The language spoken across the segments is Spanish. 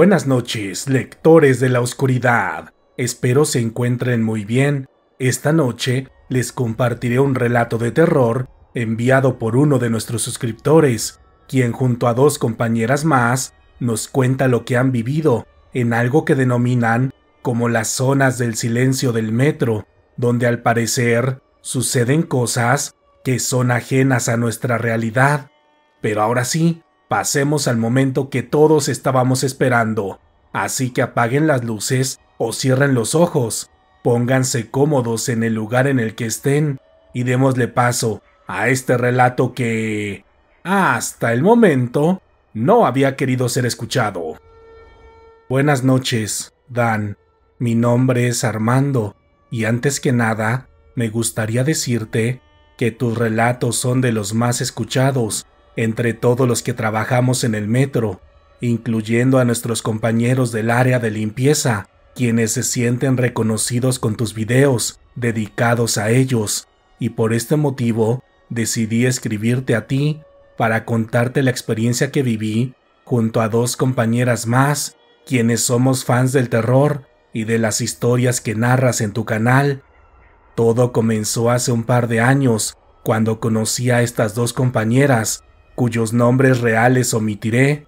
buenas noches, lectores de la oscuridad. Espero se encuentren muy bien. Esta noche les compartiré un relato de terror enviado por uno de nuestros suscriptores, quien junto a dos compañeras más nos cuenta lo que han vivido en algo que denominan como las zonas del silencio del metro, donde al parecer suceden cosas que son ajenas a nuestra realidad. Pero ahora sí, Pasemos al momento que todos estábamos esperando, así que apaguen las luces o cierren los ojos, pónganse cómodos en el lugar en el que estén y démosle paso a este relato que, hasta el momento, no había querido ser escuchado. Buenas noches, Dan. Mi nombre es Armando, y antes que nada, me gustaría decirte que tus relatos son de los más escuchados entre todos los que trabajamos en el metro, incluyendo a nuestros compañeros del área de limpieza, quienes se sienten reconocidos con tus videos dedicados a ellos, y por este motivo decidí escribirte a ti para contarte la experiencia que viví junto a dos compañeras más, quienes somos fans del terror y de las historias que narras en tu canal. Todo comenzó hace un par de años, cuando conocí a estas dos compañeras cuyos nombres reales omitiré,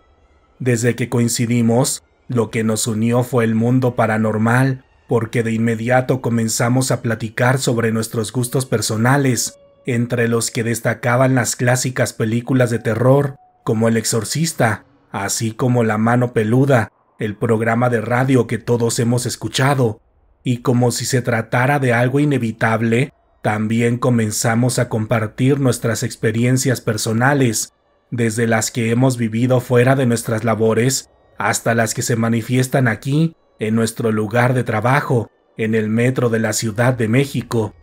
desde que coincidimos, lo que nos unió fue el mundo paranormal, porque de inmediato comenzamos a platicar sobre nuestros gustos personales, entre los que destacaban las clásicas películas de terror, como El Exorcista, así como La Mano Peluda, el programa de radio que todos hemos escuchado, y como si se tratara de algo inevitable, también comenzamos a compartir nuestras experiencias personales, desde las que hemos vivido fuera de nuestras labores hasta las que se manifiestan aquí, en nuestro lugar de trabajo, en el metro de la Ciudad de México.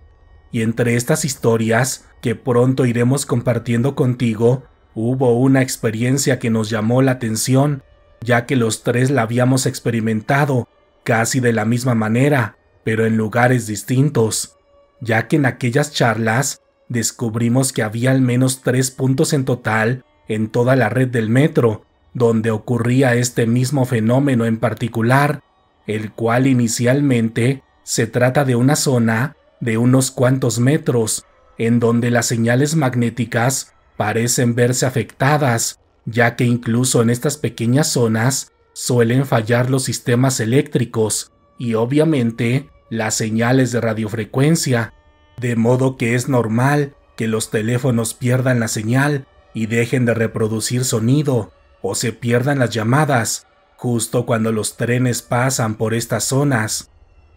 Y entre estas historias, que pronto iremos compartiendo contigo, hubo una experiencia que nos llamó la atención, ya que los tres la habíamos experimentado casi de la misma manera, pero en lugares distintos, ya que en aquellas charlas descubrimos que había al menos tres puntos en total en toda la red del metro, donde ocurría este mismo fenómeno en particular, el cual inicialmente se trata de una zona de unos cuantos metros, en donde las señales magnéticas parecen verse afectadas, ya que incluso en estas pequeñas zonas suelen fallar los sistemas eléctricos y obviamente las señales de radiofrecuencia, de modo que es normal que los teléfonos pierdan la señal y dejen de reproducir sonido o se pierdan las llamadas justo cuando los trenes pasan por estas zonas.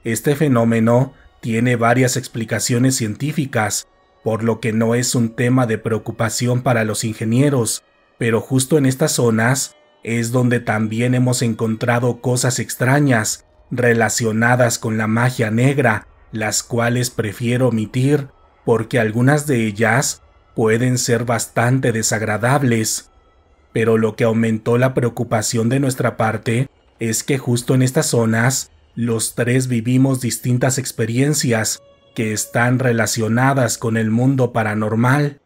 Este fenómeno tiene varias explicaciones científicas, por lo que no es un tema de preocupación para los ingenieros, pero justo en estas zonas es donde también hemos encontrado cosas extrañas relacionadas con la magia negra, las cuales prefiero omitir porque algunas de ellas pueden ser bastante desagradables. Pero lo que aumentó la preocupación de nuestra parte es que justo en estas zonas, los tres vivimos distintas experiencias que están relacionadas con el mundo paranormal.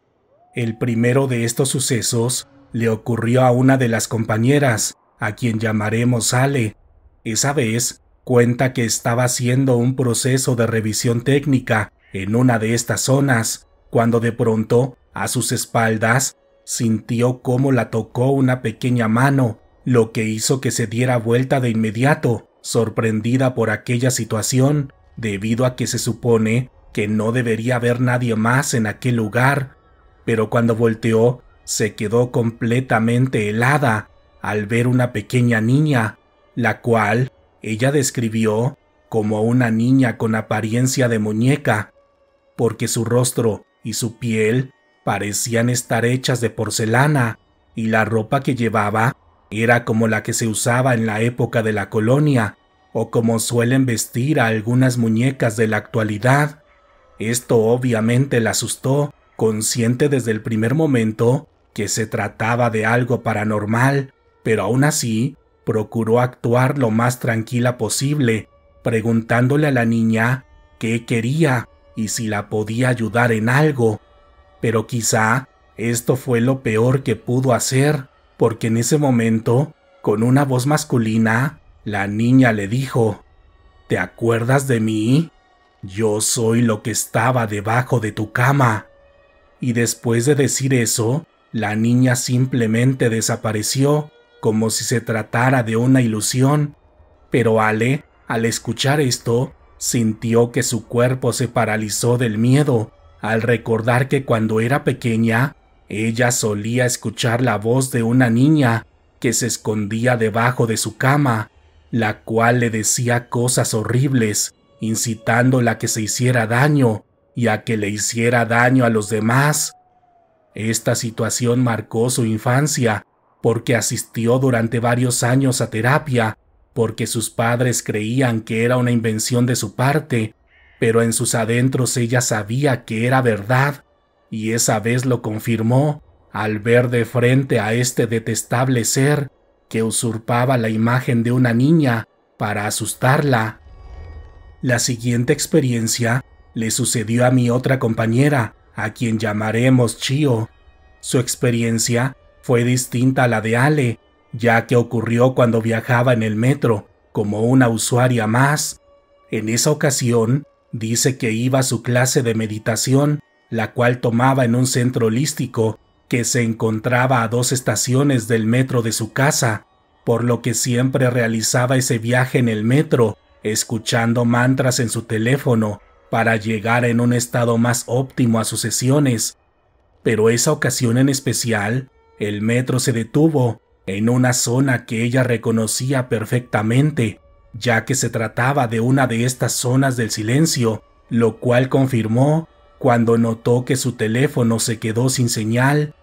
El primero de estos sucesos le ocurrió a una de las compañeras, a quien llamaremos Ale. Esa vez cuenta que estaba haciendo un proceso de revisión técnica en una de estas zonas cuando de pronto, a sus espaldas, sintió cómo la tocó una pequeña mano, lo que hizo que se diera vuelta de inmediato, sorprendida por aquella situación, debido a que se supone que no debería haber nadie más en aquel lugar, pero cuando volteó, se quedó completamente helada al ver una pequeña niña, la cual ella describió como una niña con apariencia de muñeca, porque su rostro y su piel parecían estar hechas de porcelana, y la ropa que llevaba era como la que se usaba en la época de la colonia, o como suelen vestir a algunas muñecas de la actualidad. Esto obviamente la asustó, consciente desde el primer momento que se trataba de algo paranormal, pero aún así procuró actuar lo más tranquila posible, preguntándole a la niña qué quería y si la podía ayudar en algo. Pero quizá esto fue lo peor que pudo hacer, porque en ese momento, con una voz masculina, la niña le dijo, ¿Te acuerdas de mí? Yo soy lo que estaba debajo de tu cama. Y después de decir eso, la niña simplemente desapareció, como si se tratara de una ilusión. Pero Ale, al escuchar esto, Sintió que su cuerpo se paralizó del miedo al recordar que cuando era pequeña, ella solía escuchar la voz de una niña que se escondía debajo de su cama, la cual le decía cosas horribles, incitándola a que se hiciera daño y a que le hiciera daño a los demás. Esta situación marcó su infancia porque asistió durante varios años a terapia porque sus padres creían que era una invención de su parte, pero en sus adentros ella sabía que era verdad, y esa vez lo confirmó al ver de frente a este detestable ser que usurpaba la imagen de una niña para asustarla. La siguiente experiencia le sucedió a mi otra compañera, a quien llamaremos Chio. Su experiencia fue distinta a la de Ale, ya que ocurrió cuando viajaba en el metro como una usuaria más. En esa ocasión, dice que iba a su clase de meditación, la cual tomaba en un centro holístico que se encontraba a dos estaciones del metro de su casa, por lo que siempre realizaba ese viaje en el metro, escuchando mantras en su teléfono para llegar en un estado más óptimo a sus sesiones. Pero esa ocasión en especial, el metro se detuvo en una zona que ella reconocía perfectamente, ya que se trataba de una de estas zonas del silencio, lo cual confirmó cuando notó que su teléfono se quedó sin señal,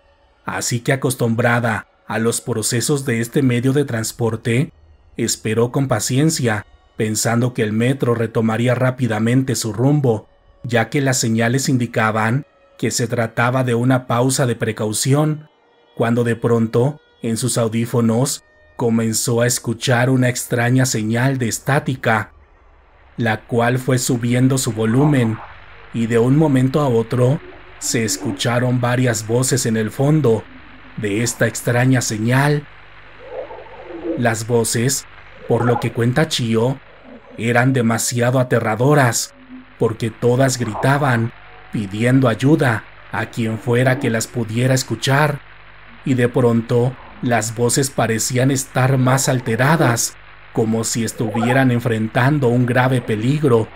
así que acostumbrada a los procesos de este medio de transporte, esperó con paciencia, pensando que el metro retomaría rápidamente su rumbo, ya que las señales indicaban que se trataba de una pausa de precaución, cuando de pronto en sus audífonos, comenzó a escuchar una extraña señal de estática, la cual fue subiendo su volumen, y de un momento a otro se escucharon varias voces en el fondo de esta extraña señal. Las voces, por lo que cuenta Chio, eran demasiado aterradoras, porque todas gritaban, pidiendo ayuda a quien fuera que las pudiera escuchar, y de pronto las voces parecían estar más alteradas, como si estuvieran enfrentando un grave peligro.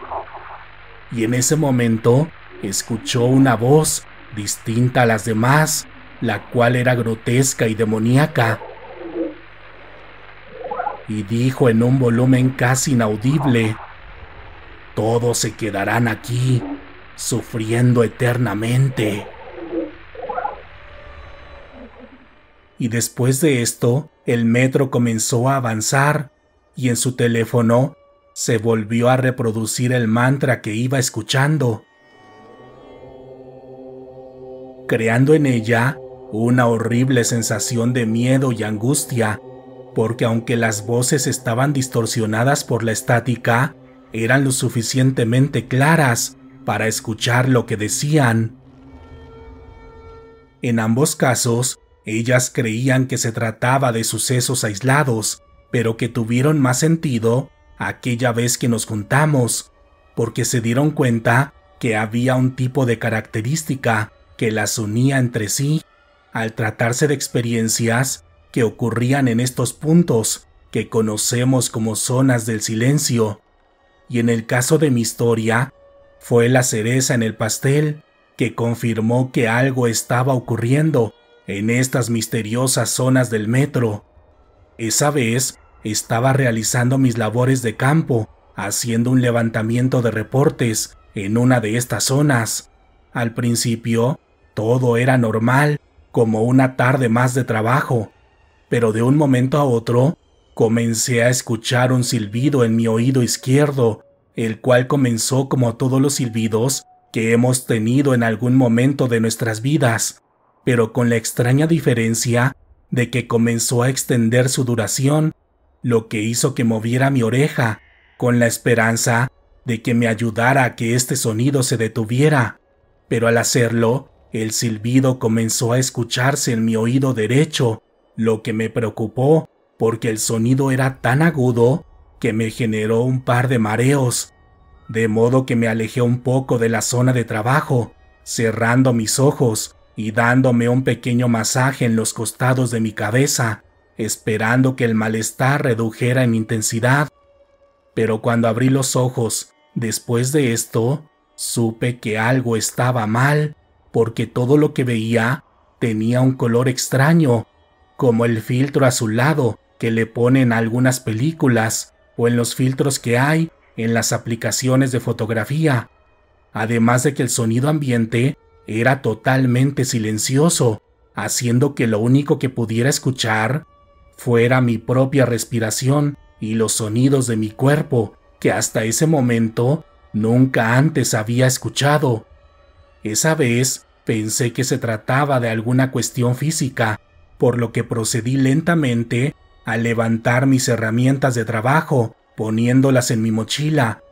Y en ese momento escuchó una voz distinta a las demás, la cual era grotesca y demoníaca. Y dijo en un volumen casi inaudible, Todos se quedarán aquí, sufriendo eternamente. y después de esto el metro comenzó a avanzar y en su teléfono se volvió a reproducir el mantra que iba escuchando, creando en ella una horrible sensación de miedo y angustia, porque aunque las voces estaban distorsionadas por la estática, eran lo suficientemente claras para escuchar lo que decían. En ambos casos, ellas creían que se trataba de sucesos aislados, pero que tuvieron más sentido aquella vez que nos juntamos, porque se dieron cuenta que había un tipo de característica que las unía entre sí, al tratarse de experiencias que ocurrían en estos puntos que conocemos como zonas del silencio. Y en el caso de mi historia, fue la cereza en el pastel que confirmó que algo estaba ocurriendo en estas misteriosas zonas del metro. Esa vez estaba realizando mis labores de campo, haciendo un levantamiento de reportes en una de estas zonas. Al principio, todo era normal, como una tarde más de trabajo, pero de un momento a otro, comencé a escuchar un silbido en mi oído izquierdo, el cual comenzó como todos los silbidos que hemos tenido en algún momento de nuestras vidas, pero con la extraña diferencia de que comenzó a extender su duración, lo que hizo que moviera mi oreja, con la esperanza de que me ayudara a que este sonido se detuviera. Pero al hacerlo, el silbido comenzó a escucharse en mi oído derecho, lo que me preocupó porque el sonido era tan agudo que me generó un par de mareos, de modo que me alejé un poco de la zona de trabajo, cerrando mis ojos y dándome un pequeño masaje en los costados de mi cabeza, esperando que el malestar redujera en intensidad. Pero cuando abrí los ojos, después de esto, supe que algo estaba mal, porque todo lo que veía tenía un color extraño, como el filtro azulado que le ponen algunas películas o en los filtros que hay en las aplicaciones de fotografía, además de que el sonido ambiente era totalmente silencioso, haciendo que lo único que pudiera escuchar fuera mi propia respiración y los sonidos de mi cuerpo, que hasta ese momento nunca antes había escuchado. Esa vez pensé que se trataba de alguna cuestión física, por lo que procedí lentamente a levantar mis herramientas de trabajo, poniéndolas en mi mochila,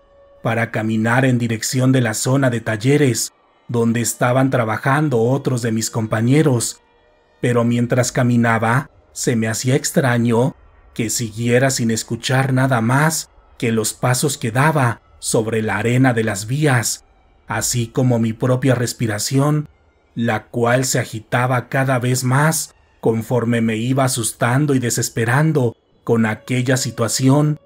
para caminar en dirección de la zona de talleres, donde estaban trabajando otros de mis compañeros, pero mientras caminaba se me hacía extraño que siguiera sin escuchar nada más que los pasos que daba sobre la arena de las vías, así como mi propia respiración, la cual se agitaba cada vez más conforme me iba asustando y desesperando con aquella situación.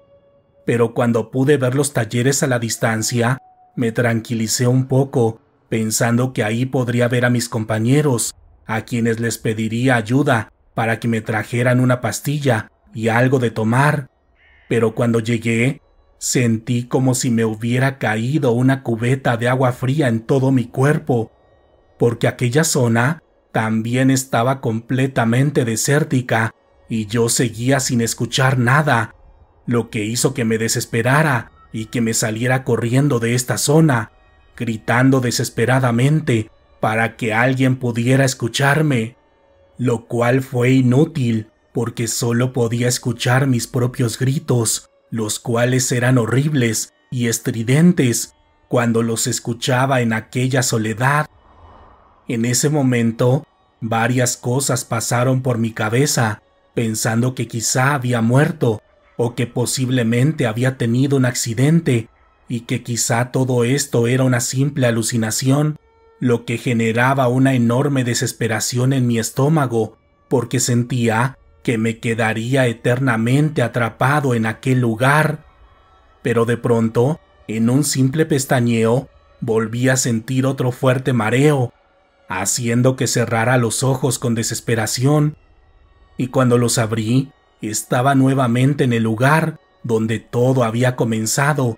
Pero cuando pude ver los talleres a la distancia, me tranquilicé un poco pensando que ahí podría ver a mis compañeros, a quienes les pediría ayuda para que me trajeran una pastilla y algo de tomar. Pero cuando llegué, sentí como si me hubiera caído una cubeta de agua fría en todo mi cuerpo, porque aquella zona también estaba completamente desértica y yo seguía sin escuchar nada, lo que hizo que me desesperara y que me saliera corriendo de esta zona, gritando desesperadamente para que alguien pudiera escucharme, lo cual fue inútil porque solo podía escuchar mis propios gritos, los cuales eran horribles y estridentes cuando los escuchaba en aquella soledad. En ese momento, varias cosas pasaron por mi cabeza, pensando que quizá había muerto o que posiblemente había tenido un accidente y que quizá todo esto era una simple alucinación, lo que generaba una enorme desesperación en mi estómago, porque sentía que me quedaría eternamente atrapado en aquel lugar. Pero de pronto, en un simple pestañeo, volví a sentir otro fuerte mareo, haciendo que cerrara los ojos con desesperación, y cuando los abrí, estaba nuevamente en el lugar donde todo había comenzado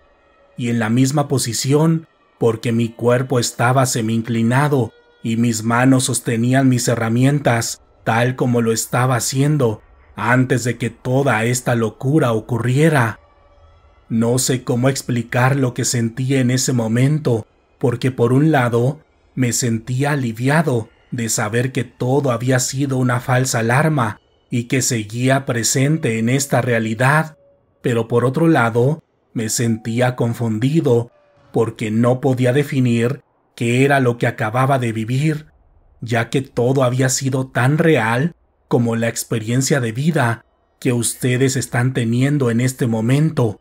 y en la misma posición, porque mi cuerpo estaba semi-inclinado y mis manos sostenían mis herramientas, tal como lo estaba haciendo antes de que toda esta locura ocurriera. No sé cómo explicar lo que sentí en ese momento, porque por un lado me sentía aliviado de saber que todo había sido una falsa alarma y que seguía presente en esta realidad, pero por otro lado me sentía confundido porque no podía definir qué era lo que acababa de vivir, ya que todo había sido tan real como la experiencia de vida que ustedes están teniendo en este momento,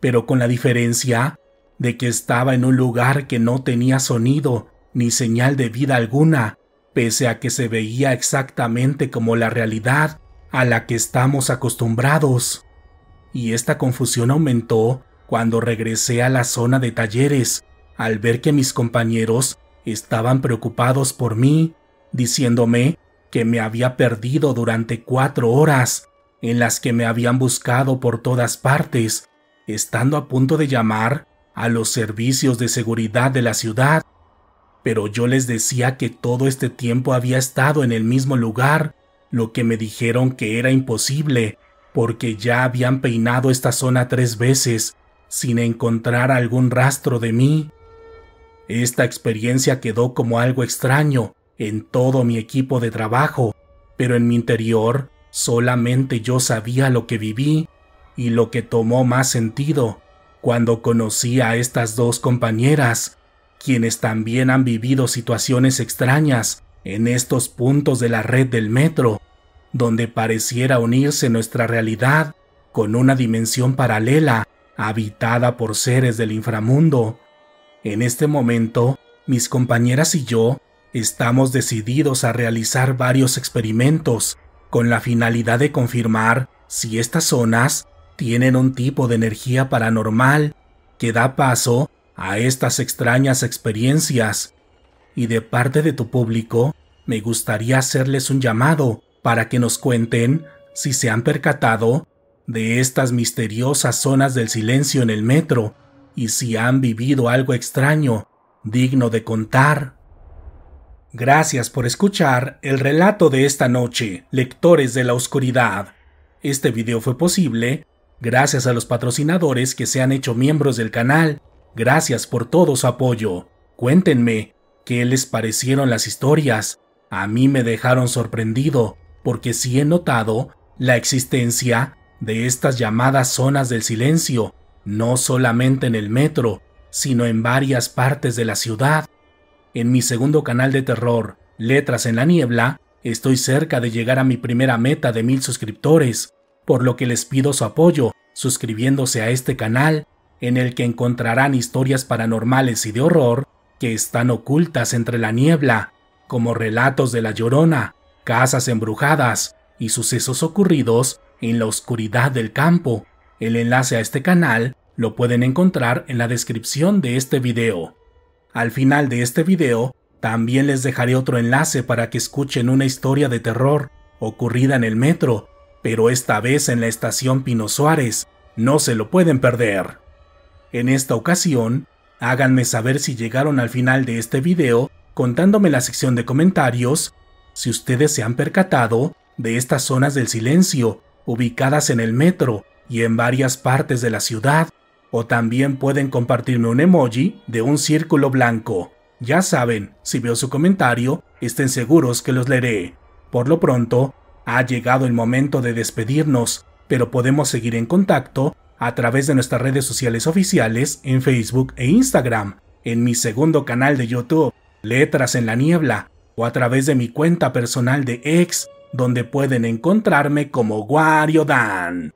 pero con la diferencia de que estaba en un lugar que no tenía sonido ni señal de vida alguna, pese a que se veía exactamente como la realidad a la que estamos acostumbrados. Y esta confusión aumentó cuando regresé a la zona de talleres, al ver que mis compañeros estaban preocupados por mí, diciéndome que me había perdido durante cuatro horas, en las que me habían buscado por todas partes, estando a punto de llamar a los servicios de seguridad de la ciudad. Pero yo les decía que todo este tiempo había estado en el mismo lugar, lo que me dijeron que era imposible, porque ya habían peinado esta zona tres veces sin encontrar algún rastro de mí. Esta experiencia quedó como algo extraño en todo mi equipo de trabajo, pero en mi interior solamente yo sabía lo que viví y lo que tomó más sentido cuando conocí a estas dos compañeras, quienes también han vivido situaciones extrañas en estos puntos de la red del metro, donde pareciera unirse nuestra realidad con una dimensión paralela habitada por seres del inframundo. En este momento, mis compañeras y yo estamos decididos a realizar varios experimentos con la finalidad de confirmar si estas zonas tienen un tipo de energía paranormal que da paso a estas extrañas experiencias. Y de parte de tu público, me gustaría hacerles un llamado para que nos cuenten si se han percatado de estas misteriosas zonas del silencio en el metro y si han vivido algo extraño, digno de contar. Gracias por escuchar el relato de esta noche, lectores de la oscuridad. Este video fue posible gracias a los patrocinadores que se han hecho miembros del canal. Gracias por todo su apoyo. Cuéntenme qué les parecieron las historias. A mí me dejaron sorprendido porque sí he notado la existencia de estas llamadas zonas del silencio, no solamente en el metro, sino en varias partes de la ciudad. En mi segundo canal de terror, Letras en la Niebla, estoy cerca de llegar a mi primera meta de mil suscriptores, por lo que les pido su apoyo suscribiéndose a este canal, en el que encontrarán historias paranormales y de horror que están ocultas entre la niebla, como relatos de la llorona, casas embrujadas y sucesos ocurridos en la oscuridad del campo. El enlace a este canal lo pueden encontrar en la descripción de este video. Al final de este video, también les dejaré otro enlace para que escuchen una historia de terror ocurrida en el metro, pero esta vez en la estación Pino Suárez, no se lo pueden perder. En esta ocasión, háganme saber si llegaron al final de este video contándome la sección de comentarios si ustedes se han percatado de estas zonas del silencio ubicadas en el metro y en varias partes de la ciudad, o también pueden compartirme un emoji de un círculo blanco. Ya saben, si veo su comentario, estén seguros que los leeré. Por lo pronto, ha llegado el momento de despedirnos, pero podemos seguir en contacto a través de nuestras redes sociales oficiales en Facebook e Instagram, en mi segundo canal de YouTube, Letras en la Niebla, o a través de mi cuenta personal de ex donde pueden encontrarme como Wario Dan.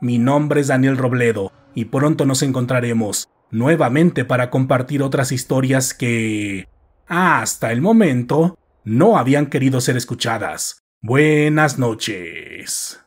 Mi nombre es Daniel Robledo y pronto nos encontraremos nuevamente para compartir otras historias que hasta el momento no habían querido ser escuchadas. Buenas noches.